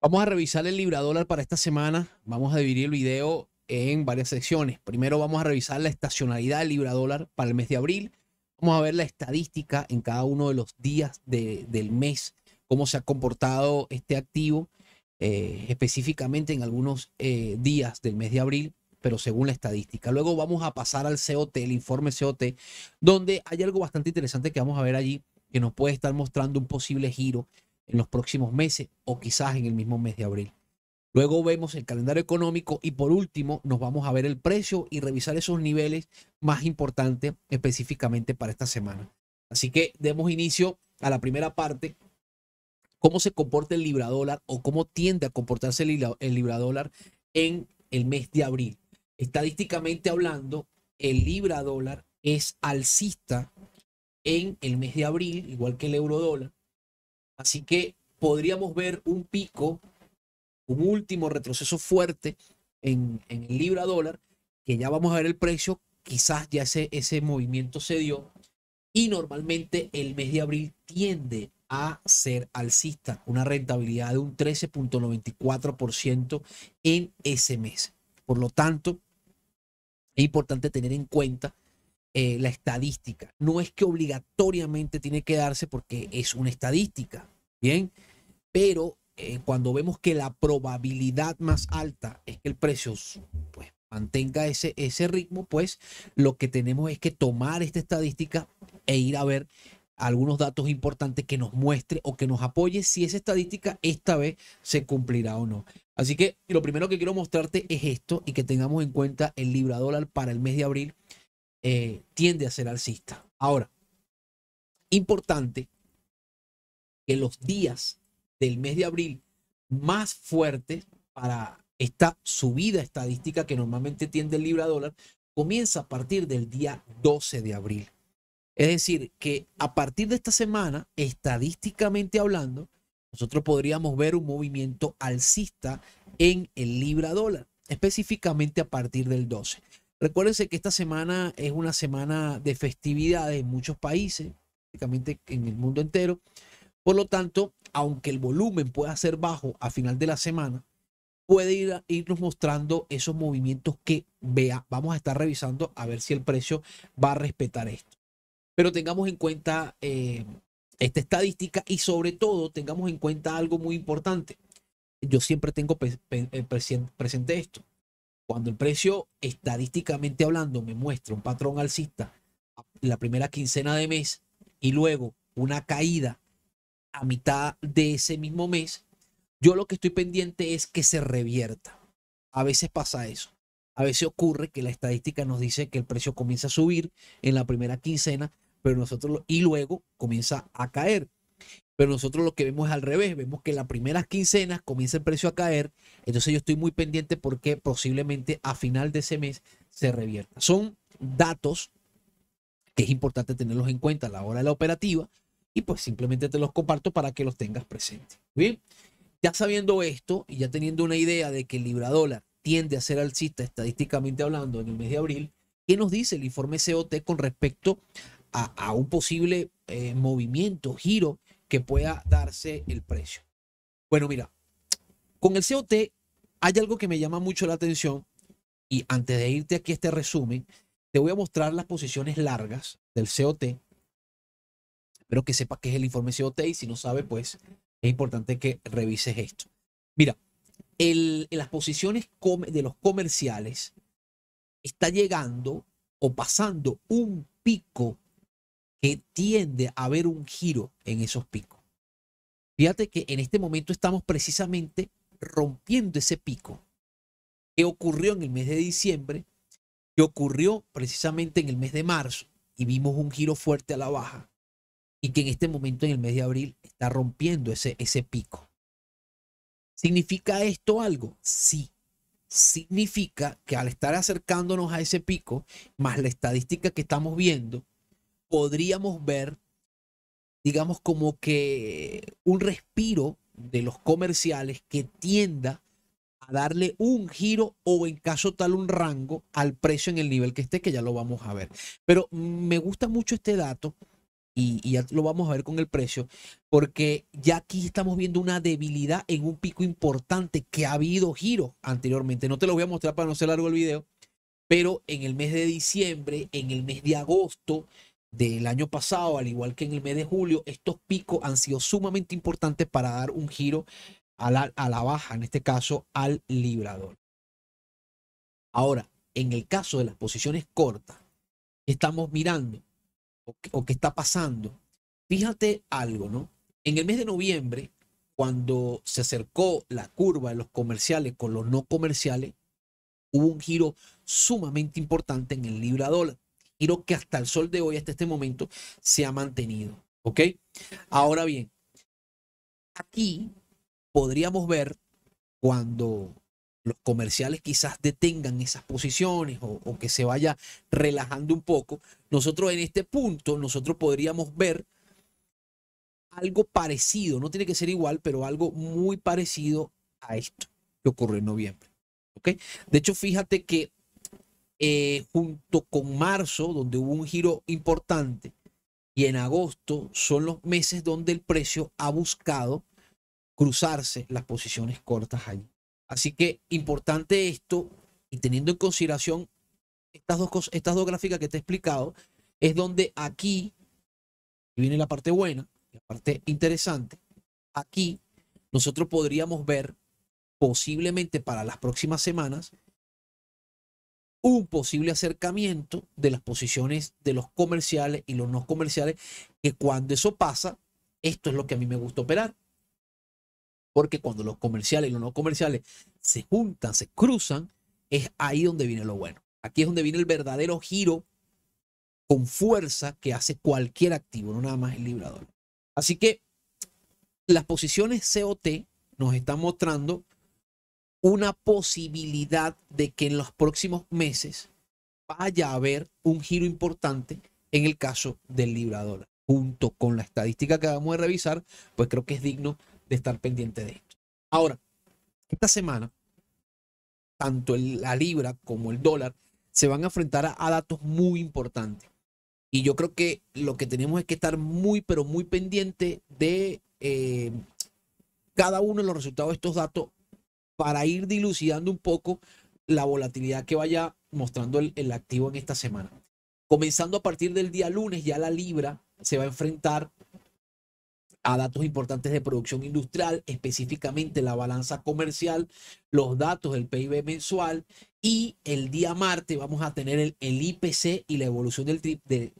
Vamos a revisar el libra dólar para esta semana. Vamos a dividir el video en varias secciones. Primero vamos a revisar la estacionalidad del libra dólar para el mes de abril. Vamos a ver la estadística en cada uno de los días del mes, cómo se ha comportado este activo, eh, específicamente en algunos eh, días del mes de abril, pero según la estadística. Luego vamos a pasar al COT, el informe COT, donde hay algo bastante interesante que vamos a ver allí, que nos puede estar mostrando un posible giro en los próximos meses o quizás en el mismo mes de abril. Luego vemos el calendario económico y por último nos vamos a ver el precio y revisar esos niveles más importantes específicamente para esta semana. Así que demos inicio a la primera parte, cómo se comporta el libra dólar o cómo tiende a comportarse el libra, el libra dólar en el mes de abril. Estadísticamente hablando, el libra dólar es alcista en el mes de abril, igual que el euro dólar, Así que podríamos ver un pico, un último retroceso fuerte en, el libra dólar, que ya vamos a ver el precio, quizás ya ese movimiento se dio. Y normalmente el mes de abril tiende a ser alcista, una rentabilidad de un 13.94% en ese mes. Por lo tanto, es importante tener en cuenta eh, la estadística. No es que obligatoriamente tiene que darse porque es una estadística, ¿bien? Pero eh, cuando vemos que la probabilidad más alta es que el precio pues, mantenga ese, ese ritmo, pues lo que tenemos es que tomar esta estadística e ir a ver algunos datos importantes que nos muestre o que nos apoye si esa estadística esta vez se cumplirá o no. Así que lo primero que quiero mostrarte es esto y que tengamos en cuenta el libra dólar para el mes de abril eh, tiende a ser alcista. Ahora, importante que los días del mes de abril más fuertes para esta subida estadística que normalmente tiende el libra dólar comienza a partir del día 12 de abril. Es decir, que a partir de esta semana, estadísticamente hablando, nosotros podríamos ver un movimiento alcista en el libra dólar, específicamente a partir del 12. Recuérdense que esta semana es una semana de festividades en muchos países, prácticamente en el mundo entero. Por lo tanto, aunque el volumen pueda ser bajo a final de la semana, puede irnos mostrando esos movimientos que vea. Vamos a estar revisando a ver si el precio va a respetar esto. Pero tengamos en cuenta eh, esta estadística y sobre todo tengamos en cuenta algo muy importante. Yo siempre tengo eh, presente esto. Cuando el precio, estadísticamente hablando, me muestra un patrón alcista la primera quincena de mes y luego una caída a mitad de ese mismo mes, yo lo que estoy pendiente es que se revierta. A veces pasa eso. A veces ocurre que la estadística nos dice que el precio comienza a subir en la primera quincena, pero nosotros y luego comienza a caer. Pero nosotros lo que vemos es al revés, vemos que las primeras quincenas comienza el precio a caer, entonces yo estoy muy pendiente porque posiblemente a final de ese mes se revierta. Son datos que es importante tenerlos en cuenta a la hora de la operativa y pues simplemente te los comparto para que los tengas presentes. Bien, ya sabiendo esto y ya teniendo una idea de que el libra dólar tiende a ser alcista estadísticamente hablando en el mes de abril, ¿qué nos dice el informe COT con respecto a, un posible eh, movimiento, giro que pueda darse el precio. Bueno, mira, con el COT hay algo que me llama mucho la atención y antes de irte aquí a este resumen, te voy a mostrar las posiciones largas del COT. Espero que sepas qué es el informe COT y si no sabe pues es importante que revises esto. Mira, en las posiciones de los comerciales está llegando o pasando un pico que tiende a haber un giro en esos picos. Fíjate que en este momento estamos precisamente rompiendo ese pico que ocurrió en el mes de diciembre, que ocurrió precisamente en el mes de marzo y vimos un giro fuerte a la baja y que en este momento en el mes de abril está rompiendo ese, ese pico. ¿Significa esto algo? Sí. Significa que al estar acercándonos a ese pico, más la estadística que estamos viendo, podríamos ver, digamos, como que un respiro de los comerciales que tienda a darle un giro o en caso tal un rango al precio en el nivel que esté, que ya lo vamos a ver. Pero me gusta mucho este dato y, ya lo vamos a ver con el precio, porque ya aquí estamos viendo una debilidad en un pico importante que ha habido giro anteriormente. No te lo voy a mostrar para no ser largo el video, pero en el mes de diciembre, en el mes de agosto, del año pasado, al igual que en el mes de julio, estos picos han sido sumamente importantes para dar un giro a la, baja, en este caso al librador. Ahora, en el caso de las posiciones cortas, estamos mirando o que está pasando. Fíjate algo, ¿no? En el mes de noviembre, cuando se acercó la curva de los comerciales con los no comerciales, hubo un giro sumamente importante en el libra dólar quiero que hasta el sol de hoy, hasta este momento, se ha mantenido. ¿Ok? Ahora bien, aquí podríamos ver cuando los comerciales quizás detengan esas posiciones o, que se vaya relajando un poco, nosotros en este punto, nosotros podríamos ver algo parecido, no tiene que ser igual, pero algo muy parecido a esto que ocurrió en noviembre. ¿ok? De hecho, fíjate que eh, junto con marzo, donde hubo un giro importante, y en agosto son los meses donde el precio ha buscado cruzarse las posiciones cortas allí. Así que importante esto, y teniendo en consideración estas dos, estas dos gráficas que te he explicado, es donde aquí viene la parte buena, la parte interesante. Aquí nosotros podríamos ver posiblemente para las próximas semanas un posible acercamiento de las posiciones de los comerciales y los no comerciales, que cuando eso pasa, esto es lo que a mí me gusta operar. Porque cuando los comerciales y los no comerciales se juntan, se cruzan, es ahí donde viene lo bueno. Aquí es donde viene el verdadero giro con fuerza que hace cualquier activo, no nada más el librador. Así que las posiciones COT nos están mostrando una posibilidad de que en los próximos meses vaya a haber un giro importante en el caso del libra dólar, Junto con la estadística que acabamos de revisar, pues creo que es digno de estar pendiente de esto. Ahora, esta semana, tanto la libra como el dólar se van a enfrentar a, datos muy importantes. Y yo creo que lo que tenemos es que estar muy, pero muy pendiente de eh, cada uno de los resultados de estos datos para ir dilucidando un poco la volatilidad que vaya mostrando el, activo en esta semana. Comenzando a partir del día lunes, ya la libra se va a enfrentar a datos importantes de producción industrial, específicamente la balanza comercial, los datos del PIB mensual y el día martes vamos a tener el, IPC y la evolución del, del,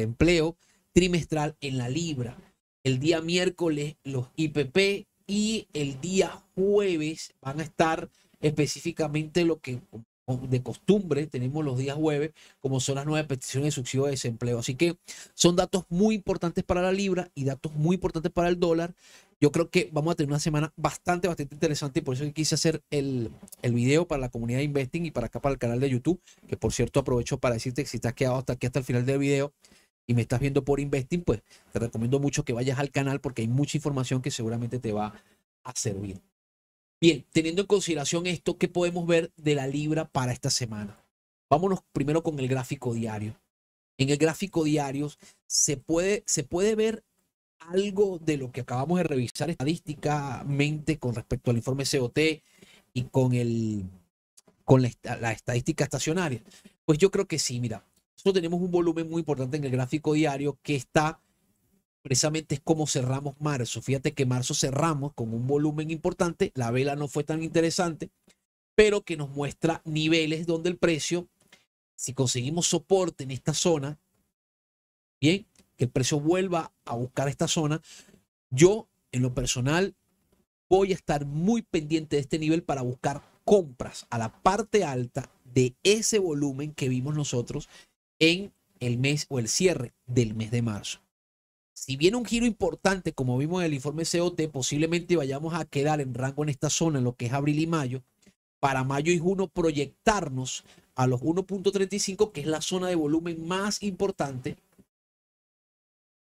empleo trimestral en la libra. El día miércoles los IPP y el día jueves van a estar específicamente lo que de costumbre tenemos los días jueves, como son las nuevas peticiones de subsidio de desempleo. Así que son datos muy importantes para la libra y datos muy importantes para el dólar. Yo creo que vamos a tener una semana bastante, bastante interesante y por eso quise hacer el, el video para la comunidad de Investing y para acá, para el canal de YouTube, que por cierto aprovecho para decirte que si te has quedado hasta aquí, hasta el final del video, y me estás viendo por Investing, pues te recomiendo mucho que vayas al canal porque hay mucha información que seguramente te va a servir. Bien, teniendo en consideración esto, ¿qué podemos ver de la libra para esta semana? Vámonos primero con el gráfico diario. En el gráfico diario se puede, se puede ver algo de lo que acabamos de revisar estadísticamente con respecto al informe COT y con, el, con la estadística estacionaria. Pues yo creo que sí, mira, tenemos un volumen muy importante en el gráfico diario que está precisamente es como cerramos marzo. Fíjate que marzo cerramos con un volumen importante, la vela no fue tan interesante, pero que nos muestra niveles donde el precio, si conseguimos soporte en esta zona, bien, que el precio vuelva a buscar esta zona, yo en lo personal voy a estar muy pendiente de este nivel para buscar compras a la parte alta de ese volumen que vimos nosotros en el mes o el cierre del mes de marzo. Si viene un giro importante, como vimos en el informe COT, posiblemente vayamos a quedar en rango en esta zona, en lo que es abril y mayo, para mayo y junio proyectarnos a los 1.35, que es la zona de volumen más importante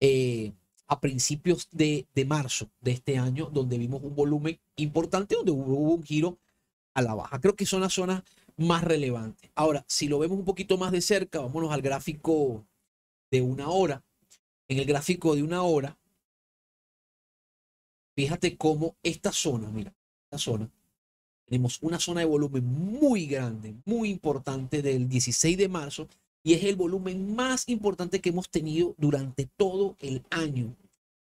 eh, a principios de, marzo de este año, donde vimos un volumen importante, donde hubo un giro a la baja. Creo que son las zonas más relevante. Ahora, si lo vemos un poquito más de cerca, vámonos al gráfico de una hora. En el gráfico de una hora, fíjate cómo esta zona, mira, esta zona, tenemos una zona de volumen muy grande, muy importante del 16 de marzo y es el volumen más importante que hemos tenido durante todo el año.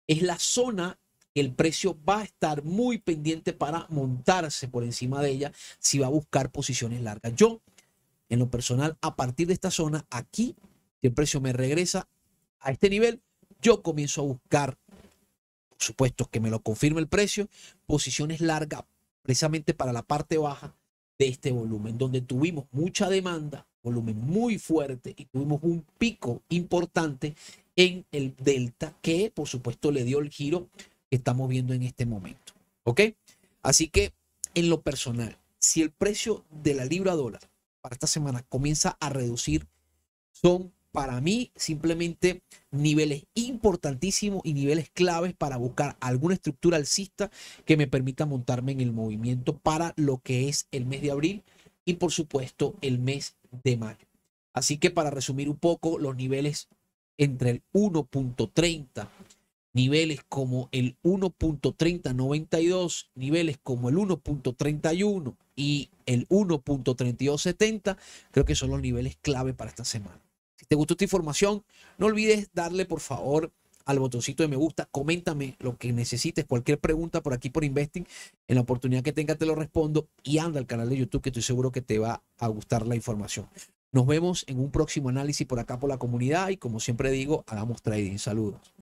Es la zona el precio va a estar muy pendiente para montarse por encima de ella si va a buscar posiciones largas. Yo, en lo personal, a partir de esta zona, aquí, si el precio me regresa a este nivel, yo comienzo a buscar, por supuesto que me lo confirme el precio, posiciones largas precisamente para la parte baja de este volumen, donde tuvimos mucha demanda, volumen muy fuerte y tuvimos un pico importante en el delta que por supuesto le dio el giro que estamos viendo en este momento. ¿Ok? Así que en lo personal, si el precio de la libra dólar para esta semana comienza a reducir, son para mí simplemente niveles importantísimos y niveles claves para buscar alguna estructura alcista que me permita montarme en el movimiento para lo que es el mes de abril y por supuesto el mes de mayo. Así que para resumir un poco, los niveles entre el 1.30 niveles como el 1.3092, niveles como el 1.31 y el 1.3270, creo que son los niveles clave para esta semana. Si te gustó esta información, no olvides darle por favor al botoncito de me gusta, coméntame lo que necesites, cualquier pregunta por aquí por Investing, en la oportunidad que tenga te lo respondo y anda al canal de YouTube que estoy seguro que te va a gustar la información. Nos vemos en un próximo análisis por acá por la comunidad y como siempre digo, hagamos trading. Saludos.